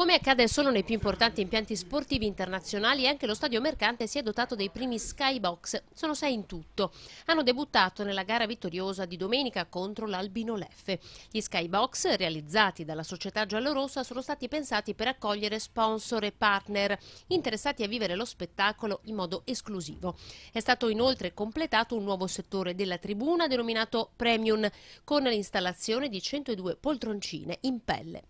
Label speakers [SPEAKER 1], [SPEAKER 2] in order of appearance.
[SPEAKER 1] Come accade solo nei più importanti impianti sportivi internazionali, anche lo stadio Mercante si è dotato dei primi skybox, sono sei in tutto. Hanno debuttato nella gara vittoriosa di domenica contro l'Albino Leffe. Gli skybox, realizzati dalla società giallorossa, sono stati pensati per accogliere sponsor e partner interessati a vivere lo spettacolo in modo esclusivo. È stato inoltre completato un nuovo settore della tribuna denominato Premium, con l'installazione di 102 poltroncine in pelle.